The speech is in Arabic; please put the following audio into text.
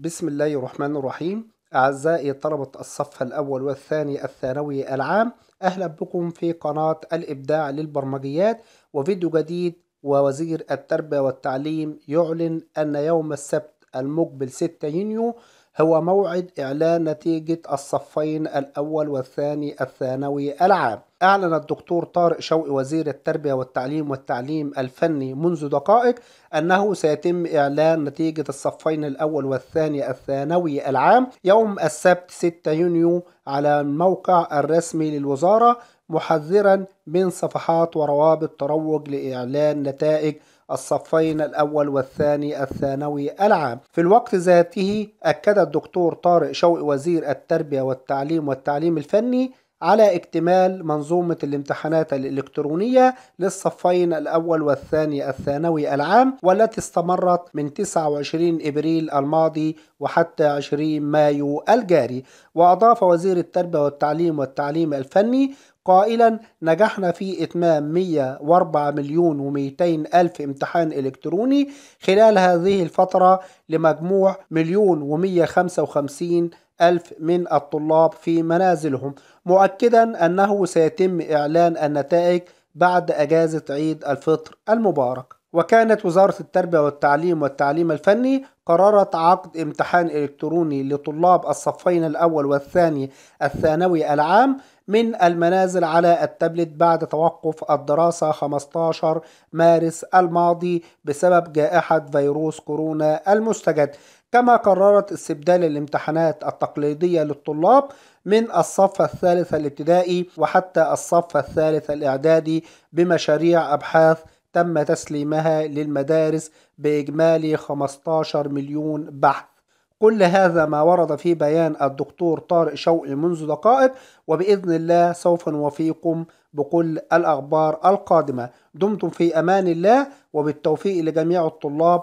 بسم الله الرحمن الرحيم أعزائي طلبة الصف الأول والثاني الثانوي العام أهلا بكم في قناة الإبداع للبرمجيات وفيديو جديد ووزير التربية والتعليم يعلن أن يوم السبت المقبل 6 يونيو هو موعد إعلان نتيجة الصفين الأول والثاني الثانوي العام أعلن الدكتور طارق شوقي وزير التربية والتعليم والتعليم الفني منذ دقائق أنه سيتم إعلان نتيجة الصفين الأول والثاني الثانوي العام يوم السبت 6 يونيو على الموقع الرسمي للوزارة محذرا من صفحات وروابط تروج لإعلان نتائج الصفين الأول والثاني الثانوي العام في الوقت ذاته أكد الدكتور طارق شوقي وزير التربية والتعليم والتعليم الفني على اكتمال منظومة الامتحانات الإلكترونية للصفين الأول والثاني الثانوي العام والتي استمرت من 29 إبريل الماضي وحتى 20 مايو الجاري وأضاف وزير التربية والتعليم والتعليم الفني قائلا نجحنا في إتمام 104 مليون و200 ألف امتحان إلكتروني خلال هذه الفترة لمجموع مليون و155 ألف من الطلاب في منازلهم مؤكدا أنه سيتم إعلان النتائج بعد أجازة عيد الفطر المبارك وكانت وزارة التربية والتعليم والتعليم الفني قررت عقد امتحان إلكتروني لطلاب الصفين الأول والثاني الثانوي العام من المنازل على التابلت بعد توقف الدراسة 15 مارس الماضي بسبب جائحة فيروس كورونا المستجد كما قررت استبدال الامتحانات التقليدية للطلاب من الصف الثالث الابتدائي وحتى الصف الثالث الإعدادي بمشاريع أبحاث تم تسليمها للمدارس بإجمالي 15 مليون بحث كل هذا ما ورد في بيان الدكتور طارق شوقي منذ دقائق وبإذن الله سوف نوفيكم بكل الأخبار القادمة دمتم في أمان الله وبالتوفيق لجميع الطلاب